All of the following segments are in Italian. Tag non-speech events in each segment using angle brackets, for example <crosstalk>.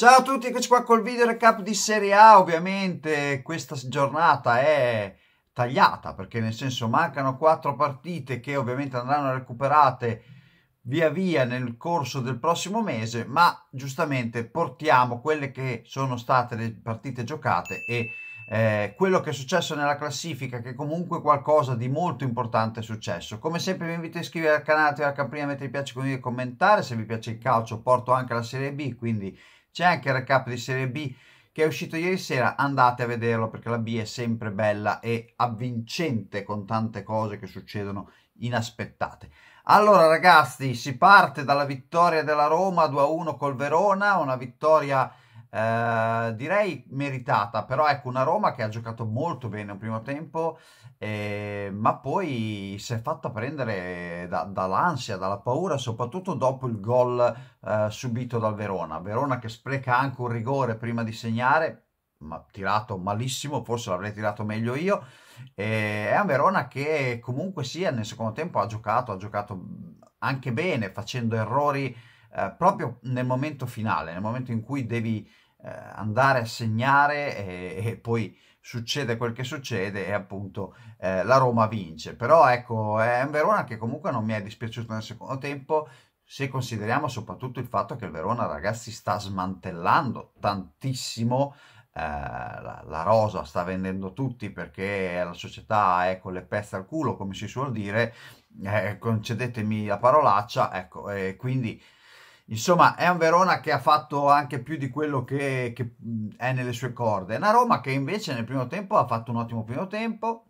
Ciao a tutti, eccoci qua col video recap di Serie A. Ovviamente questa giornata è tagliata perché nel senso mancano quattro partite che ovviamente andranno recuperate via via nel corso del prossimo mese, ma giustamente portiamo quelle che sono state le partite giocate e eh, quello che è successo nella classifica, che comunque qualcosa di molto importante è successo. Come sempre vi invito a iscrivervi al canale, attivare la campanella, mettere mi piace, condividere e commentare. Se vi piace il calcio porto anche la Serie B, quindi c'è anche il recap di Serie B che è uscito ieri sera, andate a vederlo perché la B è sempre bella e avvincente con tante cose che succedono inaspettate. Allora ragazzi, si parte dalla vittoria della Roma 2-1 col Verona, una vittoria eh, direi meritata, però ecco una Roma che ha giocato molto bene un primo tempo, eh, ma poi si è fatta prendere da, dall'ansia, dalla paura, soprattutto dopo il gol eh, subito dal Verona. Verona che spreca anche un rigore prima di segnare, ma tirato malissimo, forse l'avrei tirato meglio io. E è un Verona che comunque sia nel secondo tempo ha giocato, ha giocato anche bene, facendo errori eh, proprio nel momento finale, nel momento in cui devi eh, andare a segnare e, e, poi succede quel che succede e appunto eh, la Roma vince. Però ecco, è un Verona che comunque non mi è dispiaciuto nel secondo tempo, se consideriamo soprattutto il fatto che il Verona ragazzi sta smantellando tantissimo eh, la, la, rosa sta vendendo tutti perché la società è con le pezze al culo come si suol dire eh, concedetemi la parolaccia ecco eh, quindi Insomma, è un Verona che ha fatto anche più di quello che, che è nelle sue corde. È una Roma che invece nel primo tempo ha fatto un ottimo primo tempo,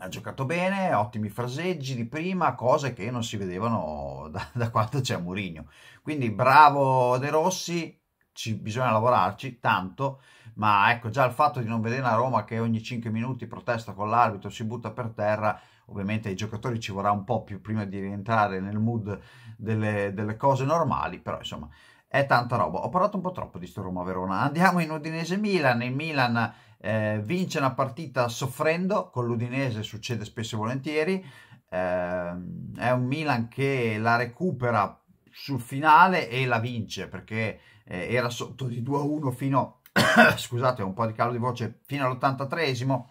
ha giocato bene, ottimi fraseggi di prima, cose che non si vedevano <laughs> da, da quando c'è Mourinho. Quindi bravo De Rossi, ci, bisogna lavorarci tanto, ma ecco già il fatto di non vedere una Roma che ogni 5 minuti protesta con l'arbitro, si butta per terra, ovviamente ai giocatori ci vorrà un po' più prima di rientrare nel mood delle, delle cose normali, però insomma è tanta roba. Ho parlato un po' troppo di sto Roma-Verona. Andiamo in Udinese-Milan. Il Milan eh, vince una partita soffrendo, con l'Udinese succede spesso e volentieri. Eh, è un Milan che la recupera sul finale e la vince perché eh, era sotto di 2-1 fino, <coughs> scusate, un po' di calo di voce, fino all'83esimo.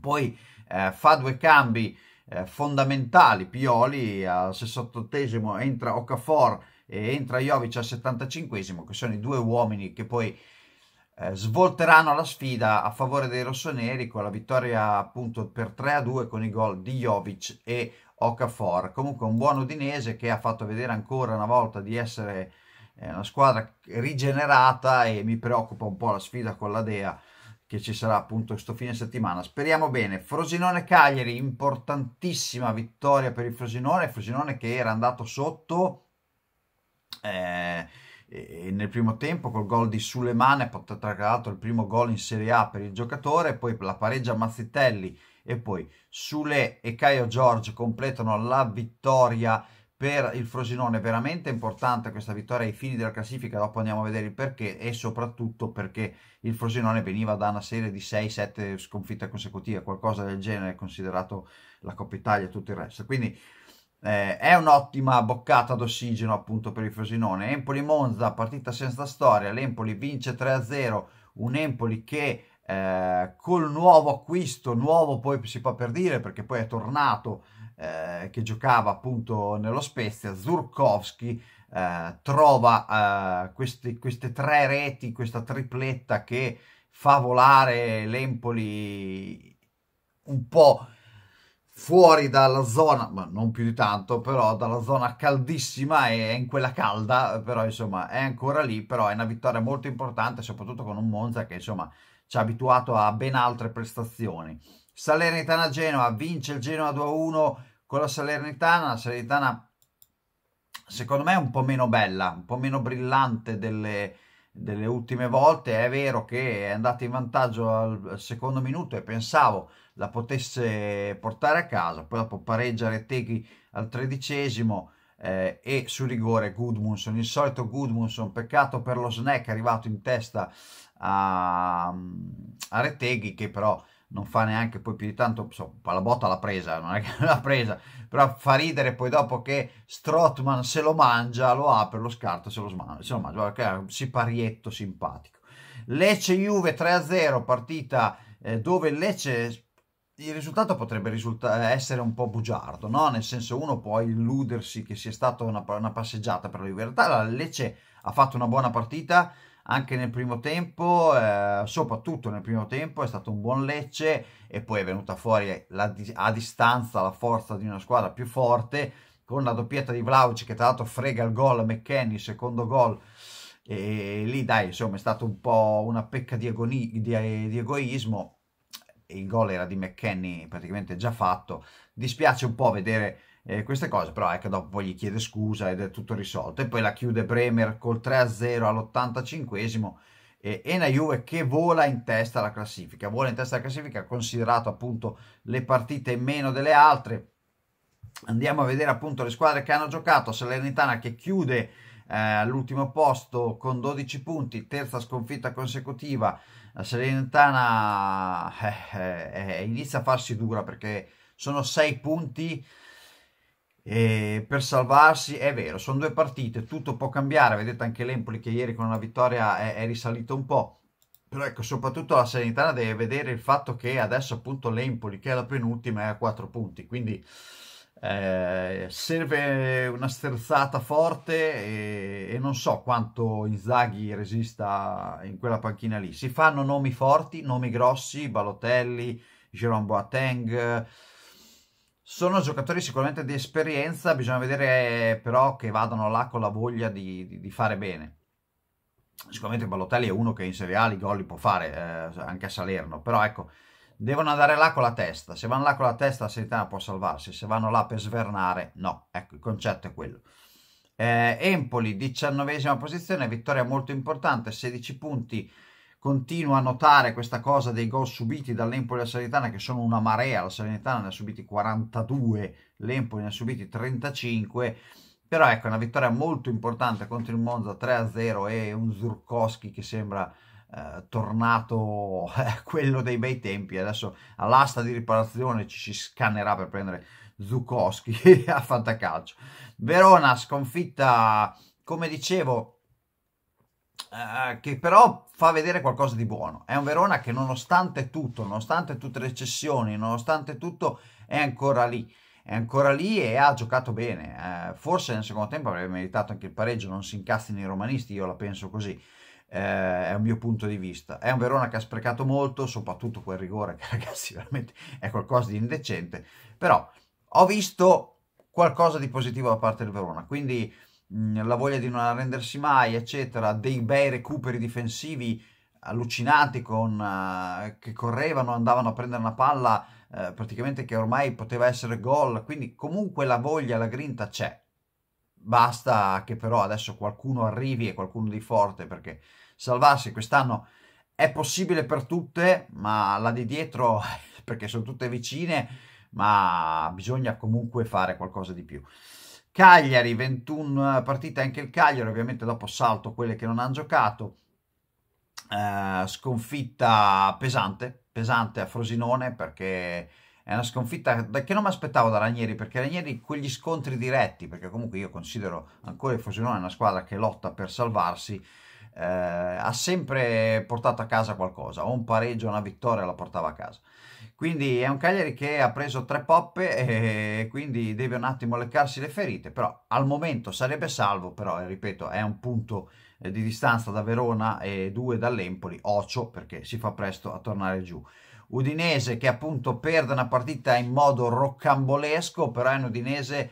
Poi eh, fa due cambi eh, fondamentali. Pioli al 68 esimo entra Ocafor e entra Jovic al 75 esimo che sono i due uomini che poi eh, svolteranno la sfida a favore dei rossoneri con la vittoria appunto per 3-2 con i gol di Jovic e Ocafor. Comunque un buon Udinese che ha fatto vedere ancora una volta di essere eh, una squadra rigenerata e mi preoccupa un po' la sfida con la Dea che ci sarà appunto questo fine settimana. Speriamo bene. Frosinone-Cagliari, importantissima vittoria per il Frosinone. Frosinone che era andato sotto eh, nel primo tempo col gol di Sulemane, tra l'altro il primo gol in Serie A per il giocatore, poi la pareggia Mazzitelli e poi Sule e Caio Giorgio completano la vittoria per il Frosinone veramente importante questa vittoria ai fini della classifica, dopo andiamo a vedere il perché e soprattutto perché il Frosinone veniva da una serie di 6-7 sconfitte consecutive, qualcosa del genere considerato la Coppa Italia e tutto il resto. Quindi eh, è un'ottima boccata d'ossigeno appunto per il Frosinone. Empoli-Monza, partita senza storia, l'Empoli vince 3-0, un Empoli che eh, col nuovo acquisto, nuovo poi si può per dire perché poi è tornato eh, che giocava appunto nello Spezia, Zurkowski, eh, trova eh, questi, queste tre reti, questa tripletta che fa volare l'Empoli un po' fuori dalla zona, ma non più di tanto, però dalla zona caldissima e in quella calda, però insomma è ancora lì, però è una vittoria molto importante, soprattutto con un Monza che insomma ci ha abituato a ben altre prestazioni. Salernitana-Genoa, vince il Genoa 2-1 con la Salernitana, la Salernitana secondo me è un po' meno bella, un po' meno brillante delle, delle ultime volte, è vero che è andata in vantaggio al secondo minuto e pensavo la potesse portare a casa, poi dopo pareggia Retteghi al tredicesimo eh, e su rigore Goodmunson, il solito Goodmunson, peccato per lo snack arrivato in testa a, a Retteghi che però non fa neanche poi più di tanto, insomma, la botta l'ha presa, non è che <laughs> l'ha presa, però fa ridere poi dopo che Strotman se lo mangia, lo apre, lo scarta, se lo, sman- se lo mangia, guarda che è un siparietto simpatico. Lecce-Juve 3-0, partita eh, dove il Lecce il risultato potrebbe risulta- essere un po' bugiardo, no? nel senso uno può illudersi che sia stata una, una passeggiata per la Juve, in realtà la Lecce ha fatto una buona partita, anche nel primo tempo, eh, soprattutto nel primo tempo, è stato un buon Lecce e poi è venuta fuori la, a distanza la forza di una squadra più forte con la doppietta di Vlaovic che tra l'altro frega il gol a McKenny, secondo gol e lì dai insomma è stata un po' una pecca di, agoni, di, di egoismo il gol era di McKenny praticamente già fatto dispiace un po' vedere eh, queste cose, però ecco dopo poi gli chiede scusa ed è tutto risolto e poi la chiude Bremer col 3-0 all'85esimo e, e una Juve che vola in testa alla classifica, vola in testa alla classifica considerato appunto le partite in meno delle altre, andiamo a vedere appunto le squadre che hanno giocato, Salernitana che chiude eh, all'ultimo posto con 12 punti, terza sconfitta consecutiva, la Salernitana eh, eh, inizia a farsi dura perché sono 6 punti eh, per salvarsi, è vero, sono due partite, tutto può cambiare, vedete anche l'Empoli che ieri con una vittoria è, è risalito un po', però ecco, soprattutto la Sanitana deve vedere il fatto che adesso appunto l'Empoli, che è la penultima, è a 4 punti, quindi... Eh, serve una sterzata forte e, e, non so quanto Inzaghi resista in quella panchina lì. Si fanno nomi forti, nomi grossi, Balotelli, Jerome Boateng, sono giocatori sicuramente di esperienza, bisogna vedere però che vadano là con la voglia di, di, di fare bene. Sicuramente Ballotelli è uno che in Serie A i gol li può fare, eh, anche a Salerno, però ecco, devono andare là con la testa. Se vanno là con la testa la Serie A può salvarsi, se vanno là per svernare, no. Ecco, il concetto è quello. Eh, Empoli, diciannovesima posizione, vittoria molto importante, 16 punti, continuo a notare questa cosa dei gol subiti dall'Empoli alla Salernitana che sono una marea, la Salernitana ne ha subiti 42, l'Empoli ne ha subiti 35, però ecco una vittoria molto importante contro il Monza 3-0 e un Zurkowski che sembra eh, tornato <laughs> eh, quello dei bei tempi, adesso all'asta di riparazione ci si scannerà per prendere Zukowski <laughs> a fantacalcio. Verona sconfitta, come dicevo, eh, che però fa vedere qualcosa di buono. È un Verona che nonostante tutto, nonostante tutte le cessioni, nonostante tutto, è ancora lì. È ancora lì e ha giocato bene. Eh, forse nel secondo tempo avrebbe meritato anche il pareggio, non si incastrino i romanisti, io la penso così. Eh, è un mio punto di vista. È un Verona che ha sprecato molto, soprattutto quel rigore <laughs> che ragazzi veramente è qualcosa di indecente, però ho visto qualcosa di positivo da parte del Verona, quindi la voglia di non arrendersi mai, eccetera, dei bei recuperi difensivi allucinanti con, uh, che correvano, andavano a prendere una palla uh, praticamente che ormai poteva essere gol, quindi comunque la voglia, la grinta c'è. Basta che però adesso qualcuno arrivi e qualcuno di forte perché salvarsi quest'anno è possibile per tutte, ma la di dietro <laughs> perché sono tutte vicine, ma bisogna comunque fare qualcosa di più. Cagliari 21 eh, partite anche il Cagliari, ovviamente dopo salto quelle che non hanno giocato. Eh, sconfitta pesante, pesante a Frosinone perché è una sconfitta che non mi aspettavo da Ranieri perché Ranieri quegli scontri diretti perché comunque io considero ancora il Frosinone una squadra che lotta per salvarsi eh, ha sempre portato a casa qualcosa, o un pareggio, una vittoria la portava a casa. Quindi è un Cagliari che ha preso tre poppe <laughs> e quindi deve un attimo leccarsi le ferite, però al momento sarebbe salvo, però eh, ripeto è un punto eh, di distanza da Verona e due dall'Empoli, Ocio perché si fa presto a tornare giù. Udinese che appunto perde una partita in modo roccambolesco, però è un Udinese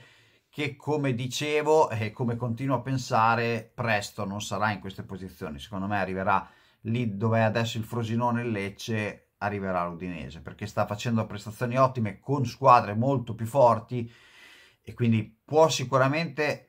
che come dicevo e come continuo a pensare presto non sarà in queste posizioni, secondo me arriverà lì dove è adesso il Frosinone e il Lecce arriverà l'Udinese perché sta facendo prestazioni ottime con squadre molto più forti e quindi può sicuramente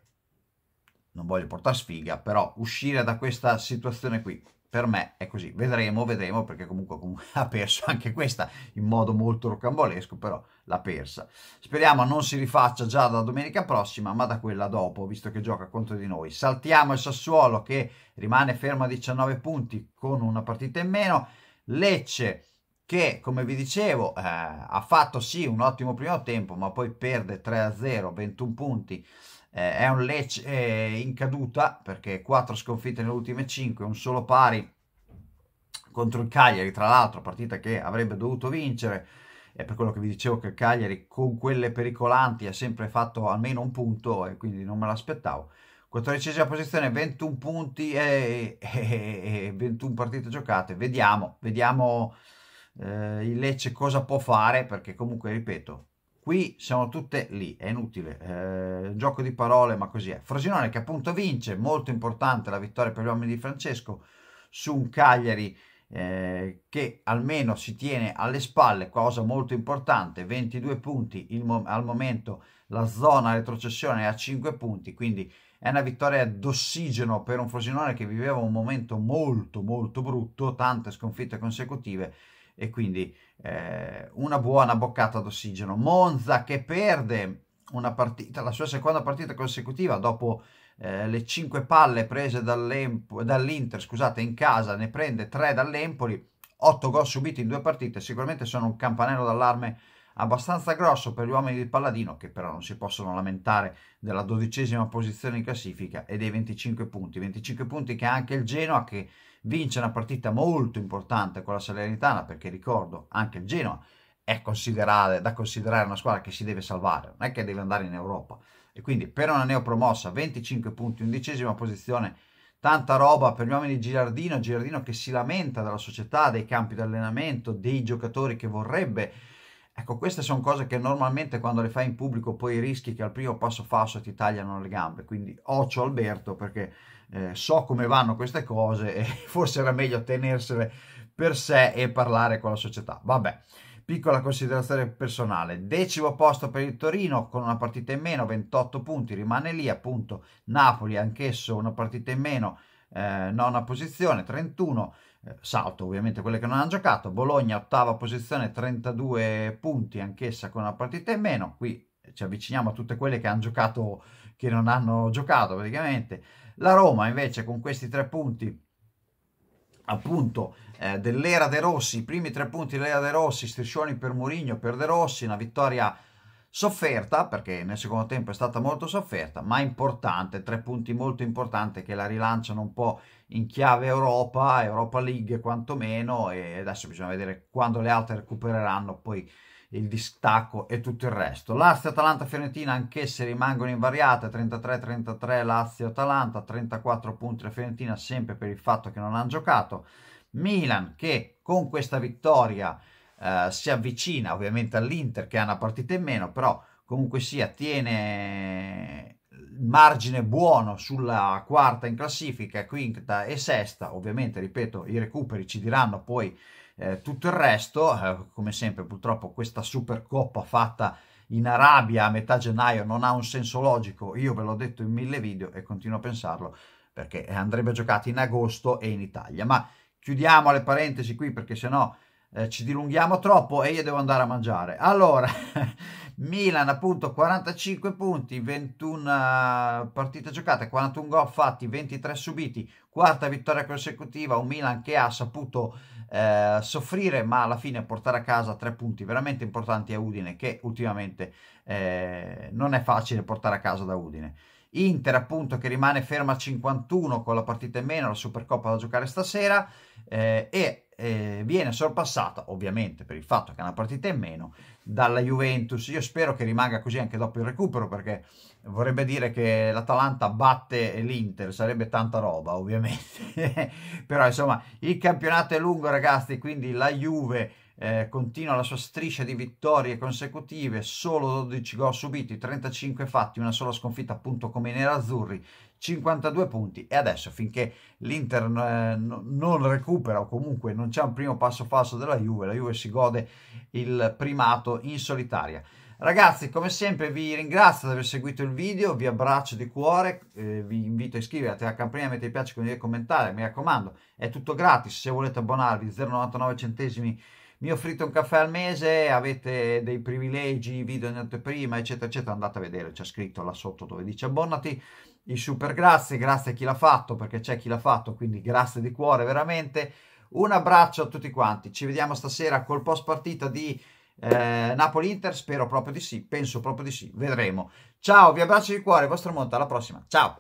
non voglio portare sfiga, però uscire da questa situazione qui per me è così. Vedremo, vedremo, perché comunque, comunque <laughs> ha perso anche questa in modo molto rocambolesco, però l'ha persa. Speriamo non si rifaccia già da domenica prossima, ma da quella dopo, visto che gioca contro di noi. Saltiamo il Sassuolo che rimane fermo a 19 punti con una partita in meno. Lecce che come vi dicevo eh, ha fatto sì un ottimo primo tempo ma poi perde 3-0, 21 punti, eh, è un Lecce eh, in caduta perché 4 sconfitte nelle ultime 5, un solo pari contro il Cagliari, tra l'altro partita che avrebbe dovuto vincere, è per quello che vi dicevo che il Cagliari con quelle pericolanti ha sempre fatto almeno un punto e quindi non me l'aspettavo. 14 posizione, 21 punti e, e, e 21 partite giocate, vediamo, vediamo eh, il Lecce cosa può fare, perché comunque, ripeto, qui siamo tutte lì, è inutile, eh, gioco di parole, ma così è. Frosinone che appunto vince, molto importante la vittoria per gli uomini di Francesco su un Cagliari eh, che almeno si tiene alle spalle, cosa molto importante, 22 punti mo al momento, la zona retrocessione è a 5 punti, quindi è una vittoria d'ossigeno per un Frosinone che viveva un momento molto molto brutto, tante sconfitte consecutive, e quindi eh, una buona boccata d'ossigeno. Monza che perde una partita, la sua seconda partita consecutiva dopo eh, le 5 palle prese dall'Inter, scusate, in casa, ne prende 3 dall'Empoli, 8 gol subiti in due partite, sicuramente sono un campanello d'allarme abbastanza grosso per gli uomini di Palladino che però non si possono lamentare della dodicesima posizione in classifica e dei 25 punti, 25 punti che anche il Genoa che vince una partita molto importante con la Salernitana, perché ricordo anche il Genoa è considerare, da considerare una squadra che si deve salvare, non è che deve andare in Europa. E quindi per una neopromossa, 25 punti, undicesima posizione, tanta roba per gli uomini di Girardino, Girardino che si lamenta della società, dei campi di allenamento, dei giocatori che vorrebbe Ecco, queste sono cose che normalmente quando le fai in pubblico poi rischi che al primo passo falso ti tagliano le gambe, quindi occio Alberto perché eh, so come vanno queste cose e <laughs> forse era meglio tenersele per sé e parlare con la società. Vabbè, piccola considerazione personale, decimo posto per il Torino con una partita in meno, 28 punti, rimane lì appunto Napoli, anchesso una partita in meno, eh, nona posizione, 31 eh, salto ovviamente quelle che non hanno giocato, Bologna ottava posizione 32 punti anch'essa con una partita in meno, qui eh, ci avviciniamo a tutte quelle che hanno giocato, che non hanno giocato praticamente, la Roma invece con questi tre punti appunto eh, dell'era De Rossi, i primi tre punti dell'era De Rossi, striscioni per Murigno, per De Rossi, una vittoria Sofferta, perché nel secondo tempo è stata molto sofferta, ma importante, tre punti molto importanti che la rilanciano un po' in chiave Europa, Europa League quantomeno, e adesso bisogna vedere quando le altre recupereranno poi il distacco e tutto il resto. Lazio, Atalanta, Fiorentina anch'esse rimangono invariate, 33-33 Lazio, Atalanta, 34 punti la Fiorentina sempre per il fatto che non hanno giocato. Milan che con questa vittoria eh, si avvicina ovviamente all'Inter che ha una partita in meno, però comunque sia tiene margine buono sulla quarta in classifica, quinta e sesta, ovviamente ripeto i recuperi ci diranno poi eh, tutto il resto, eh, come sempre purtroppo questa Supercoppa fatta in Arabia a metà gennaio non ha un senso logico, io ve l'ho detto in mille video e continuo a pensarlo perché andrebbe giocata in agosto e in Italia, ma chiudiamo le parentesi qui perché sennò no eh, ci dilunghiamo troppo e io devo andare a mangiare. Allora, <laughs> Milan appunto 45 punti, 21 eh, partite giocate, 41 gol fatti, 23 subiti, quarta vittoria consecutiva, un Milan che ha saputo eh, soffrire ma alla fine portare a casa tre punti veramente importanti a Udine che ultimamente eh, non è facile portare a casa da Udine. Inter appunto che rimane ferma a 51 con la partita in meno, la Supercoppa da giocare stasera eh, e eh, viene sorpassata, ovviamente per il fatto che è una partita in meno, dalla Juventus. Io spero che rimanga così anche dopo il recupero, perché vorrebbe dire che l'Atalanta batte l'Inter, sarebbe tanta roba, ovviamente. <laughs> Però, insomma, il campionato è lungo, ragazzi, quindi la Juve eh, continua la sua striscia di vittorie consecutive, solo 12 gol subiti, 35 fatti, una sola sconfitta appunto come i nerazzurri, 52 punti e adesso finché l'Inter eh, non recupera o comunque non c'è un primo passo falso della Juve, la Juve si gode il primato in solitaria. Ragazzi, come sempre vi ringrazio di aver seguito il video, vi abbraccio di cuore, eh, vi invito a iscrivervi alla campanella, mettete mi piace, condividere e commentare, mi raccomando, è tutto gratis, se volete abbonarvi 0,99 centesimi mi offrite un caffè al mese, avete dei privilegi, video in anteprima, eccetera, eccetera, andate a vedere, c'è scritto là sotto dove dice abbonati, i super grazie, grazie a chi l'ha fatto, perché c'è chi l'ha fatto, quindi grazie di cuore veramente, un abbraccio a tutti quanti, ci vediamo stasera col post partita di eh, Napoli-Inter, spero proprio di sì, penso proprio di sì, vedremo. Ciao, vi abbraccio di cuore, vostro Monta, alla prossima, ciao!